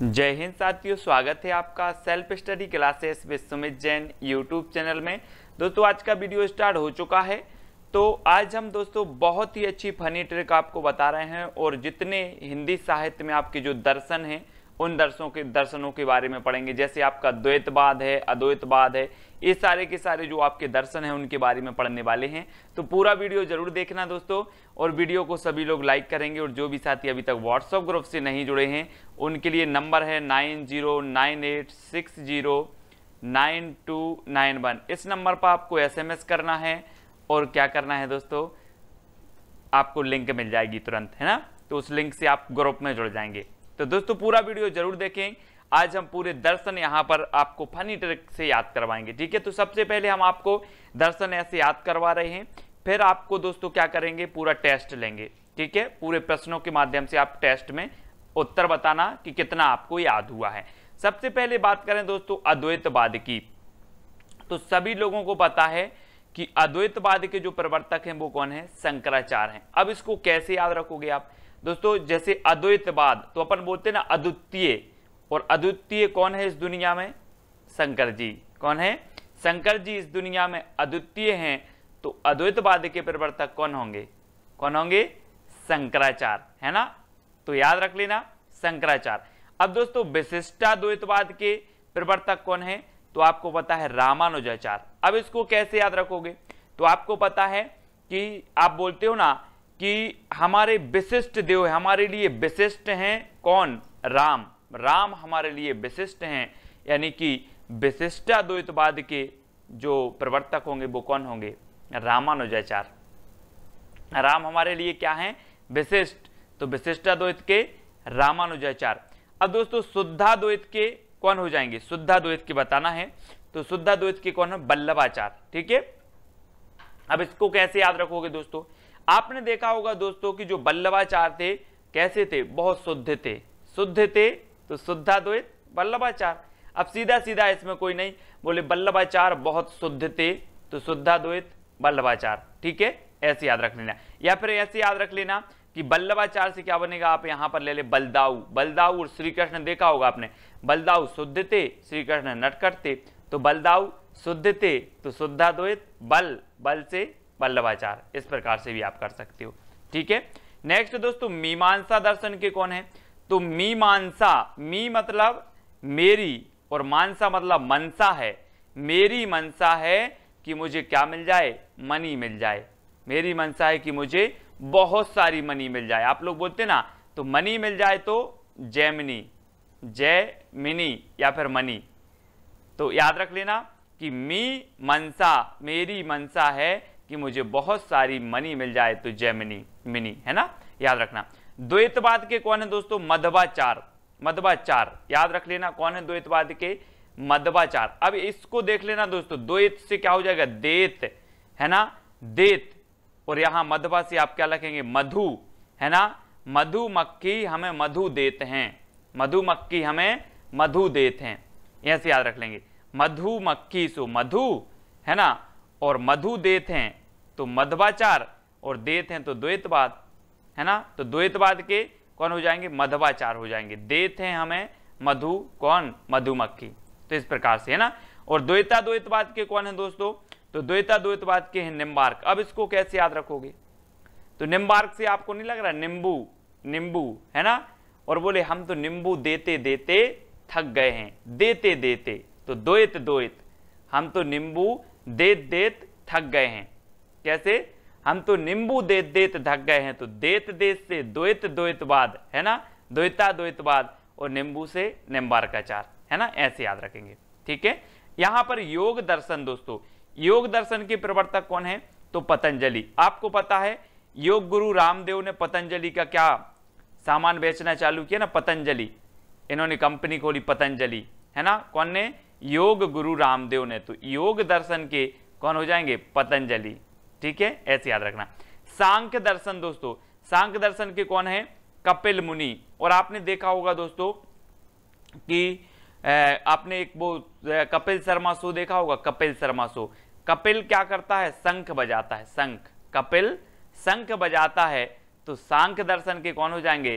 जय हिंद साथियों स्वागत है आपका self study classes with Sumit Jain YouTube channel में दोस्तों आज का वीडियो स्टार्ट हो चुका है तो आज हम दोस्तों बहुत ही अच्छी फनी ट्रिक आपको बता रहे हैं और जितने हिंदी साहित्य में आपके जो दर्शन हैं उन दर्शनों के दर्शनों के बारे में पढ़ेंगे जैसे आपका द्वैतवाद है अद्वैतवाद है ये सारे के सारे जो आपके दर्शन हैं उनके बारे में पढ़ने वाले हैं तो पूरा वीडियो जरूर देखना दोस्तों और वीडियो को सभी लोग लाइक करेंगे और जो भी साथी अभी तक व्हाट्सअप ग्रुप से नहीं जुड़े हैं उनके लिए नंबर है nine zero nine eight six zero nine two nine one इस नंबर पर आपको एस करना है और क्या करना है दोस्तों आपको लिंक मिल जाएगी तुरंत है ना तो उस लिंक से आप ग्रुप में जुड़ जाएंगे तो दोस्तों पूरा वीडियो जरूर देखें आज हम पूरे दर्शन यहाँ पर आपको फनी ट्रिक से याद करवाएंगे ठीक है तो सबसे पहले हम आपको दर्शन ऐसे याद करवा रहे हैं फिर आपको दोस्तों क्या करेंगे पूरा टेस्ट लेंगे ठीक है पूरे प्रश्नों के माध्यम से आप टेस्ट में उत्तर बताना कि कितना आपको याद हुआ है सबसे पहले बात करें दोस्तों अद्वैतवाद की तो सभी लोगों को पता है कि अद्वैतवाद के जो प्रवर्तक हैं वो कौन है शंकराचार्य हैं अब इसको कैसे याद रखोगे आप दोस्तों जैसे अद्वैतवाद तो अपन बोलते हैं ना अद्वितीय और अद्वितीय कौन है इस दुनिया में शंकर जी कौन है शंकर जी इस दुनिया में अद्वितीय हैं तो अद्वैतवाद के प्रवर्तक कौन होंगे कौन होंगे शंकराचार्य है ना तो याद रख लेना शंकराचार्य अब दोस्तों विशिष्टाद्वैतवाद के प्रवर्तक कौन है तो आपको पता है रामानुजाचार्य अब इसको कैसे याद रखोगे तो आपको पता है कि आप बोलते हो ना कि हमारे विशिष्ट देव है हमारे लिए विशिष्ट हैं कौन राम राम हमारे लिए विशिष्ट हैं यानी कि विशिष्टा द्वैतवाद के जो प्रवर्तक होंगे वो कौन होंगे रामानुजाचार राम हमारे लिए क्या हैं विशिष्ट तो विशिष्टाद्वैत के रामानुजाचार अब दोस्तों शुद्धाद्वैत के कौन हो जाएंगे शुद्धाद्वैत के बताना है तो शुद्धाद्वैत के कौन है बल्लभाचार ठीक है अब इसको कैसे याद रखोगे दोस्तों आपने देखा होगा दोस्तों कि जो बल्लभाचार थे कैसे थे बहुत शुद्ध थे शुद्ध थे तो शुद्धा द्वैत बल्लभाचार अब सीधा सीधा इसमें कोई नहीं बोले बल्लभाचार बहुत शुद्ध थे तो शुद्धा द्वैत बल्लभाचार ठीक है ऐसे याद रख लेना या फिर ऐसे याद रख लेना कि बल्लभाचार से क्या बनेगा आप यहां पर ले ले बलदाऊ बलदाऊ और श्री कृष्ण देखा होगा आपने बलदाऊ शुद्ध थे श्री कृष्ण नटकट थे तो बलदाऊ शुद्ध थे तो शुद्धा द्वैत बल बल से पल्लवाचार इस प्रकार से भी आप कर सकते हो ठीक है नेक्स्ट दोस्तों मीमांसा दर्शन के कौन है तो मीमांसा मी मतलब मेरी और मानसा मतलब मनसा है मेरी मनसा है कि मुझे क्या मिल जाए मनी मिल जाए मेरी मनसा है कि मुझे बहुत सारी मनी मिल जाए आप लोग बोलते ना तो मनी मिल जाए तो जैमिनी जय मिनी या फिर मनी तो याद रख लेना कि मी मनसा मेरी मनसा है कि मुझे बहुत सारी मनी मिल जाए तो जैमिनी मिनी है ना याद रखना द्वैतवाद के कौन है दोस्तों मधवाचार मधवाचार याद रख लेना कौन है द्वैतवाद के मधवाचार अब इसको देख लेना दोस्तों द्वैत से क्या हो जाएगा देत है ना देत और यहां मधवा से आप क्या लिखेंगे मधु है ना मधुमक्खी हमें मधु देते हैं मधुमक्खी हमें मधु देते हैं ऐसे याद रख लेंगे मधुमक्खी सो मधु है ना और मधु देते हैं तो मध्वाचार और देत हैं तो द्वैतवाद है ना तो द्वैतवाद के कौन हो जाएंगे मध्वाचार हो जाएंगे देत हैं हमें मधु कौन मधुमक्खी तो इस प्रकार से है ना और द्वैता द्वैतवाद के कौन है दोस्तों तो द्वैता द्वैतवाद के हैं निम्बार्क अब इसको कैसे याद रखोगे तो निम्बार्क से आपको नहीं लग रहा नींबू नींबू है ना और बोले हम तो नींबू देते देते थक गए हैं देते देते तो द्वैत द्वैत हम तो नींबू देत देत थक गए हैं कैसे हम तो नींबू देत देत धक गए हैं तो देत देत से द्वैत द्वैतवाद है ना द्वैता द्वैतवाद और निम्बू से निम्बार का चार है ना ऐसे याद रखेंगे ठीक है यहां पर योग दर्शन दोस्तों योग दर्शन के प्रवर्तक कौन है तो पतंजलि आपको पता है योग गुरु रामदेव ने पतंजलि का क्या सामान बेचना चालू किया ना पतंजलि इन्होंने कंपनी खोली पतंजलि है ना कौन ने योग गुरु रामदेव ने तो योग दर्शन के कौन हो जाएंगे पतंजलि ठीक है ऐसे याद रखना सांख्य दर्शन दोस्तों सांख्य दर्शन के कौन है कपिल मुनि और आपने देखा होगा दोस्तों कि आपने एक वो कपिल शर्मा शो देखा होगा कपिल शर्मा शो कपिल क्या करता है शंख बजाता है शंख कपिल शंख बजाता है तो सांख दर्शन के कौन हो जाएंगे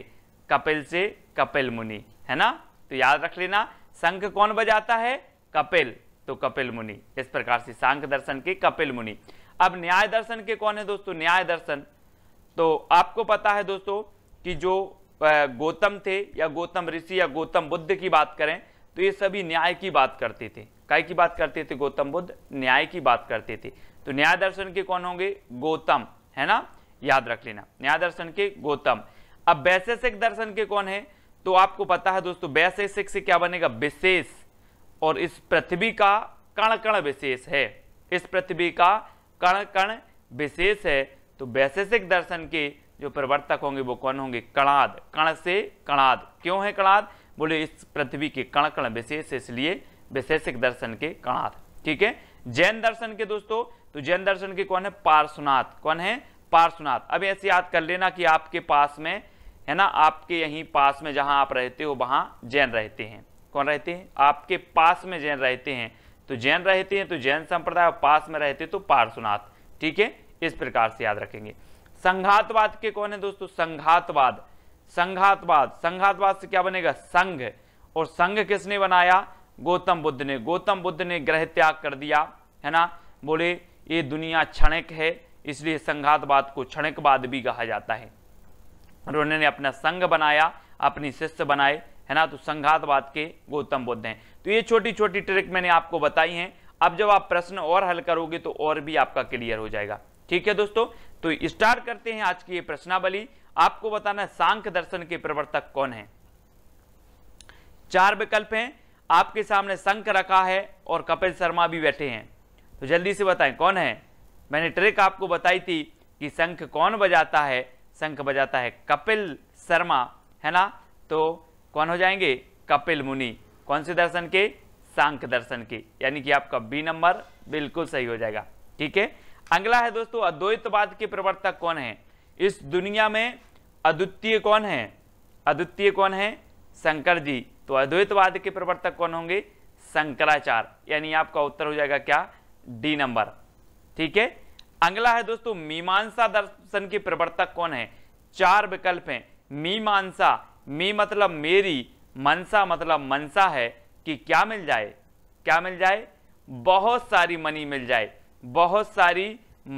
कपिल से कपिल मुनि है ना तो याद रख लेना शंख कौन बजाता है कपिल तो कपिल मुनि इस प्रकार से सांख दर्शन के कपिल मुनि अब न्याय दर्शन के कौन है दोस्तों न्याय दर्शन तो आपको पता है दोस्तों कि जो गौतम थे या गौतम ऋषि या गौतम बुद्ध की बात करें तो ये सभी न्याय की बात करते थे काय की बात करते थे गौतम बुद्ध न्याय की बात करते थे तो न्याय दर्शन के कौन होंगे गौतम है ना याद रख लेना न्याय दर्शन के गौतम अब वैशेषिक दर्शन के कौन है तो आपको पता है दोस्तों वैशेषिक से क्या बनेगा विशेष और इस पृथ्वी का कण कण विशेष है इस पृथ्वी का कण कण विशेष है तो वैशेषिक दर्शन के जो प्रवर्तक होंगे वो कौन होंगे कणाद कण से कणाद क्यों है कणाद बोले इस पृथ्वी के कण कण विशेष इसलिए वैशेषिक दर्शन के कणाद ठीक है जैन दर्शन के दोस्तों तो जैन दर्शन के कौन है पार्श्वनाथ कौन है पार्श्वनाथ अब ऐसे याद कर लेना कि आपके पास में है ना आपके यहीं पास में जहां आप रहते हो वहां जैन रहते हैं कौन रहते हैं आपके पास में जैन रहते हैं तो जैन रहते हैं तो जैन संप्रदाय पास में रहते तो पार्श्वनाथ ठीक है इस प्रकार से याद रखेंगे संघातवाद के कौन है दोस्तों संघातवाद संघातवाद संघातवाद से क्या बनेगा संघ और संघ किसने बनाया गौतम बुद्ध ने गौतम बुद्ध ने ग्रह त्याग कर दिया है ना बोले ये दुनिया क्षणिक है इसलिए संघातवाद को क्षणिकवाद भी कहा जाता है और उन्होंने अपना संघ बनाया अपनी शिष्य बनाए है ना तो संघातवाद के गौतम बुद्ध हैं तो ये छोटी छोटी ट्रिक मैंने आपको बताई हैं अब जब आप प्रश्न और हल करोगे तो और भी आपका क्लियर हो जाएगा ठीक है दोस्तों तो स्टार्ट करते हैं आज की ये प्रश्नावली आपको बताना सांख्य दर्शन के प्रवर्तक कौन है चार विकल्प हैं आपके सामने संख रखा है और कपिल शर्मा भी बैठे हैं तो जल्दी से बताएं कौन है मैंने ट्रिक आपको बताई थी कि संख कौन बजाता है संख बजाता है कपिल शर्मा है ना तो कौन हो जाएंगे कपिल मुनि कौन से दर्शन के सांख्य दर्शन के यानी कि आपका बी नंबर बिल्कुल सही हो जाएगा ठीक है अगला है दोस्तों अद्वैतवाद के प्रवर्तक कौन है इस दुनिया में अद्वितीय कौन है अद्वितीय कौन है शंकर जी तो अद्वैतवाद के प्रवर्तक कौन होंगे शंकराचार्य यानी आपका उत्तर हो जाएगा क्या डी नंबर ठीक है अगला है दोस्तों मीमांसा दर्शन के प्रवर्तक कौन है चार विकल्प हैं मीमांसा मी मतलब मेरी मनसा मतलब मनसा है कि क्या मिल जाए क्या मिल जाए बहुत सारी मनी मिल जाए बहुत सारी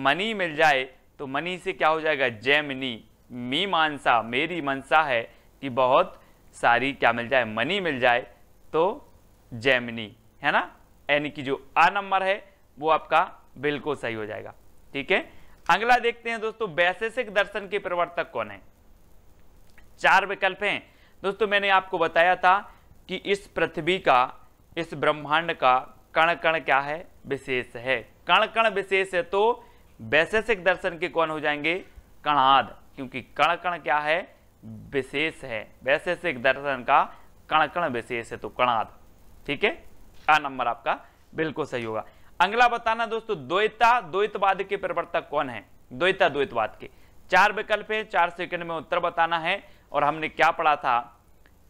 मनी मिल जाए तो मनी से क्या हो जाएगा जैमिनी मी मानसा मेरी मनसा है कि बहुत सारी क्या मिल जाए मनी मिल जाए तो जैमिनी है ना यानी कि जो आ नंबर है वो आपका बिल्कुल सही हो जाएगा ठीक है अगला देखते हैं दोस्तों वैशेषिक दर्शन के प्रवर्तक कौन है चार विकल्प हैं दोस्तों मैंने आपको बताया था कि इस पृथ्वी का इस ब्रह्मांड का कण कण क्या है विशेष है कण कण विशेष है तो वैशेषिक दर्शन के कौन हो जाएंगे कणाद क्योंकि कण कण क्या है विशेष है वैशेषिक दर्शन का कण कण विशेष है तो कणाद ठीक है आ नंबर आपका बिल्कुल सही होगा अगला बताना दोस्तों द्वैता द्वैतवाद के प्रवर्तक कौन है द्वैता द्वैतवाद के चार विकल्प है चार सेकंड में उत्तर बताना है और हमने क्या पढ़ा था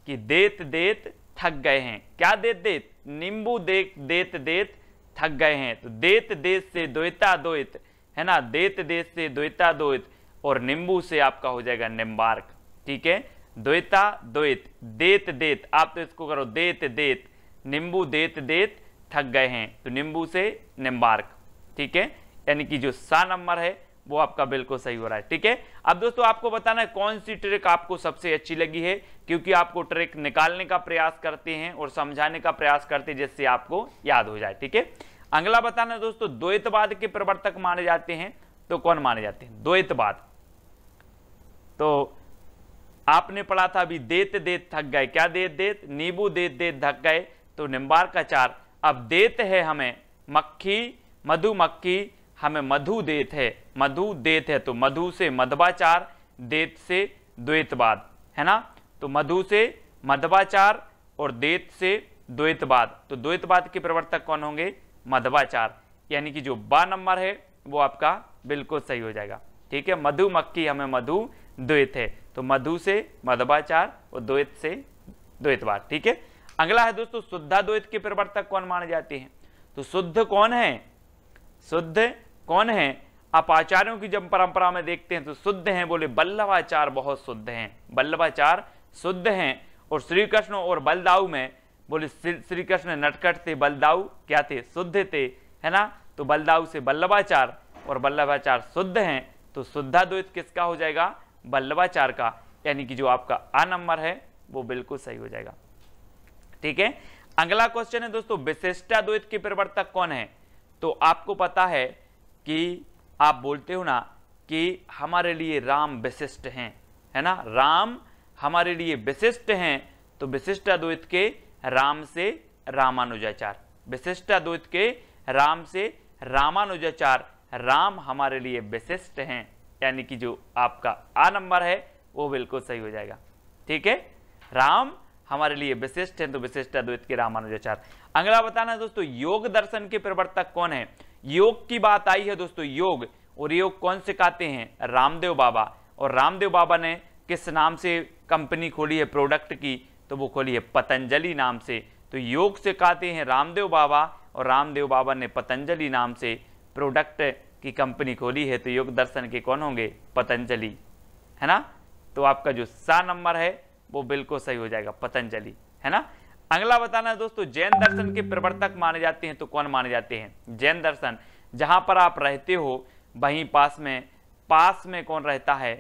कि देत देत थक गए हैं क्या देत देत नींबू देत देत देत थक गए हैं तो देत देत से द्वेता द्वैत है ना देत देत से द्वेता द्वैत और नींबू से आपका हो जाएगा निम्बार्क ठीक है द्वेता द्वैत देत देत आप तो इसको करो देत देत नींबू देत देत थक गए हैं तो नींबू से निम्बार्क ठीक है यानी कि जो सा नंबर है वो आपका बिल्कुल सही हो रहा है ठीक है अब दोस्तों आपको बताना है कौन सी ट्रिक आपको सबसे अच्छी लगी है क्योंकि आपको ट्रिक निकालने का प्रयास करते हैं और समझाने का प्रयास करते हैं जिससे आपको याद हो जाए ठीक है अगला बताना दोस्तों द्वैतवाद के प्रवर्तक माने जाते हैं तो कौन माने जाते हैं द्वैतवाद तो आपने पढ़ा था अभी देत देत थक गए क्या देत देत नींबू देत देत थक गए तो निम्बार का चार अब देत है हमें मक्खी मधुमक्खी हमें मधु देत है मधु देत है तो मधु से मधवाचार देत से द्वैतवाद है ना तो मधु से मधवाचार और देत से द्वैतवाद तो द्वैतवाद के प्रवर्तक कौन होंगे मधवाचार यानी कि जो बा नंबर है वो आपका बिल्कुल सही हो जाएगा ठीक है मधु मक्की हमें मधु द्वैत है तो मधु से मधवाचार और द्वैत से द्वैतवाद ठीक है अगला है दोस्तों शुद्धा द्वैत के प्रवर्तक कौन माने जाते हैं तो शुद्ध कौन है शुद्ध कौन है आप आचार्यों की जब परंपरा में देखते हैं तो शुद्ध हैं बोले बल्लभाचार बहुत शुद्ध हैं बल्लभाचार शुद्ध हैं और श्री कृष्ण और बलदाऊ में बोले श्री कृष्ण नटकट थे बलदाऊ क्या थे शुद्ध थे है ना तो बलदाऊ से बल्लभाचार और बल्लभाचार शुद्ध हैं तो शुद्धा द्वैत किसका हो जाएगा बल्लभाचार का यानी कि जो आपका आ नंबर है वो बिल्कुल सही हो जाएगा ठीक है अगला क्वेश्चन है दोस्तों विशिष्टा द्वैत के प्रवर्तक कौन है तो आपको पता है कि आप बोलते हो ना कि हमारे लिए राम विशिष्ट हैं है ना राम हमारे लिए विशिष्ट हैं तो विशिष्ट अद्वैत के राम से रामानुजाचार विशिष्ट अद्वैत के राम से रामानुजाचार राम हमारे लिए विशिष्ट हैं यानी कि जो आपका आ नंबर है वो बिल्कुल सही हो जाएगा ठीक है राम हमारे लिए विशिष्ट हैं तो विशिष्ट अद्वैत के रामानुजाचार अगला बताना है दोस्तों योग दर्शन के प्रवर्तक कौन है योग की बात आई है दोस्तों योग और योग कौन से कहते हैं रामदेव बाबा और रामदेव बाबा ने किस नाम से कंपनी खोली है प्रोडक्ट की तो वो खोली है पतंजलि नाम से तो योग से कहते हैं रामदेव बाबा और रामदेव बाबा ने पतंजलि नाम से प्रोडक्ट की कंपनी खोली है तो योग दर्शन के कौन होंगे पतंजलि है ना तो आपका जो सा नंबर है वो बिल्कुल सही हो जाएगा पतंजलि है ना अगला बताना है दोस्तों जैन दर्शन के प्रवर्तक माने जाते हैं तो कौन माने जाते हैं जैन दर्शन जहां पर आप रहते हो वहीं पास में पास में कौन रहता है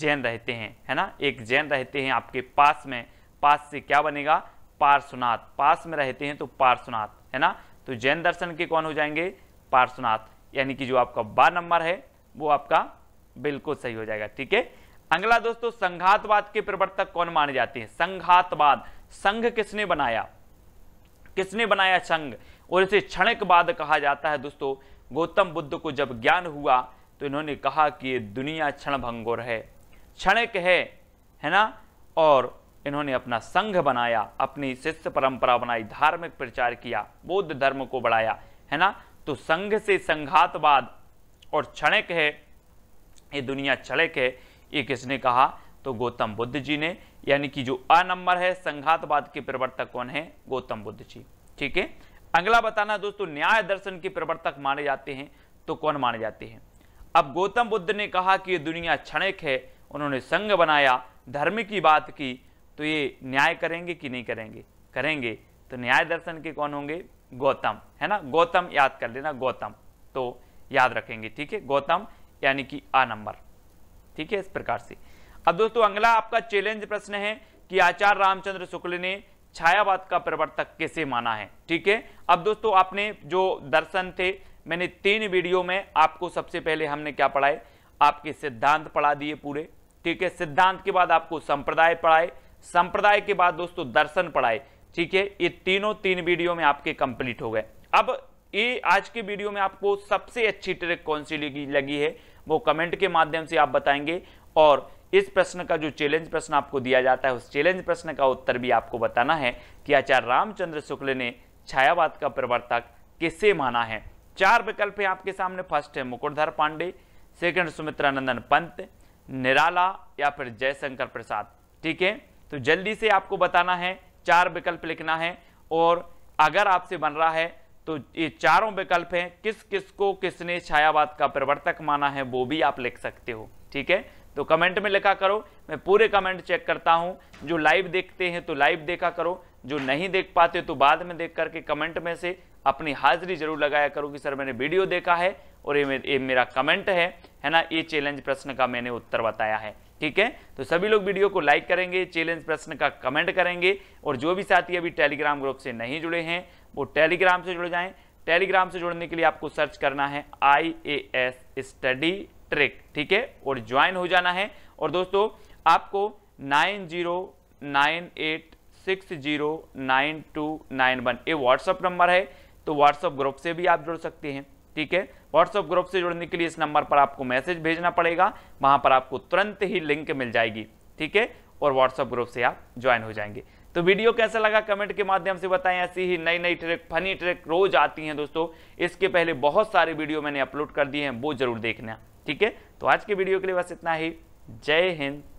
जैन रहते हैं है ना एक जैन रहते हैं आपके पास में पास से क्या बनेगा पार्श्वनाथ पास में रहते हैं तो पार्श्वनाथ है ना तो जैन दर्शन के कौन हो जाएंगे पार्श्वनाथ यानी कि जो आपका बार नंबर है वो आपका बिल्कुल सही हो जाएगा ठीक है अगला दोस्तों संघातवाद के प्रवर्तक कौन माने जाते हैं संघातवाद संघ किसने बनाया किसने बनाया संघ और इसे बाद कहा जाता है दोस्तों गौतम बुद्ध को जब ज्ञान हुआ तो इन्होंने कहा कि ये दुनिया क्षणभंगुर है क्षणिक है है ना और इन्होंने अपना संघ बनाया अपनी शिष्य परंपरा बनाई धार्मिक प्रचार किया बौद्ध धर्म को बढ़ाया है ना तो संघ से संघातवाद और क्षणिक है ये दुनिया क्षणिक है ये किसने कहा तो गौतम बुद्ध जी ने यानी कि जो अ नंबर है संघातवाद के प्रवर्तक कौन है गौतम बुद्ध जी ठीक है अगला बताना दोस्तों न्याय दर्शन के प्रवर्तक माने जाते हैं तो कौन माने जाते हैं अब गौतम बुद्ध ने कहा कि ये दुनिया क्षणिक है उन्होंने संघ बनाया धर्म की बात की तो ये न्याय करेंगे कि नहीं करेंगे करेंगे तो न्याय दर्शन के कौन होंगे गौतम है ना गौतम याद कर लेना गौतम तो याद रखेंगे ठीक है गौतम यानी कि आ नंबर ठीक है इस प्रकार से अब दोस्तों अगला आपका चैलेंज प्रश्न है कि आचार्य रामचंद्र शुक्ल ने छायावाद का प्रवर्तक कैसे माना है ठीक है अब दोस्तों आपने जो दर्शन थे मैंने तीन वीडियो में आपको सबसे पहले हमने क्या पढ़ाए आपके सिद्धांत पढ़ा दिए पूरे ठीक है सिद्धांत के बाद आपको संप्रदाय पढ़ाए संप्रदाय के बाद दोस्तों दर्शन पढ़ाए ठीक है ये तीनों तीन वीडियो में आपके कंप्लीट हो गए अब ये आज के वीडियो में आपको सबसे अच्छी ट्रिक कौन सी लगी लगी है वो कमेंट के माध्यम से आप बताएंगे और इस प्रश्न का जो चैलेंज प्रश्न आपको दिया जाता है उस चैलेंज प्रश्न का उत्तर भी आपको बताना है कि आचार्य रामचंद्र शुक्ल ने छायावाद का प्रवर्तक किसे माना है चार विकल्प है आपके सामने फर्स्ट है मुकुटधर पांडे सेकंड नंदन पंत निराला या फिर जयशंकर प्रसाद ठीक है तो जल्दी से आपको बताना है चार विकल्प लिखना है और अगर आपसे बन रहा है तो ये चारों विकल्प हैं किस किस को किसने छायावाद का प्रवर्तक माना है वो भी आप लिख सकते हो ठीक है तो कमेंट में लिखा करो मैं पूरे कमेंट चेक करता हूँ जो लाइव देखते हैं तो लाइव देखा करो जो नहीं देख पाते तो बाद में देख करके कमेंट में से अपनी हाजिरी जरूर लगाया करो कि सर मैंने वीडियो देखा है और ये, ये मेरा कमेंट है है ना ये चैलेंज प्रश्न का मैंने उत्तर बताया है ठीक है तो सभी लोग वीडियो को लाइक करेंगे चैलेंज प्रश्न का कमेंट करेंगे और जो भी साथी अभी टेलीग्राम ग्रुप से नहीं जुड़े हैं वो टेलीग्राम से जुड़ जाएं टेलीग्राम से जुड़ने के लिए आपको सर्च करना है I A S study trick ठीक है और ज्वाइन हो जाना है और दोस्तों आपको nine zero nine eight six zero nine two nine one ये व्हाट्सअप नंबर है तो व्हाट्सअप ग्रुप से भी आप जुड़ सकते हैं ठीक है व्हाट्सअप ग्रुप से जुड़ने के लिए इस नंबर पर आपको मैसेज भेजना पड़ेगा वहाँ पर आपको तुरंत ही लिंक मिल जाएगी ठीक है और व्हाट्सअप ग्रुप से आप ज्वाइन हो जाएंगे तो वीडियो कैसा लगा कमेंट के माध्यम से बताएं ऐसी ही नई नई ट्रिक फनी ट्रिक रोज आती हैं दोस्तों इसके पहले बहुत सारे वीडियो मैंने अपलोड कर दिए हैं वो जरूर देखना ठीक है तो आज के वीडियो के लिए बस इतना ही जय हिंद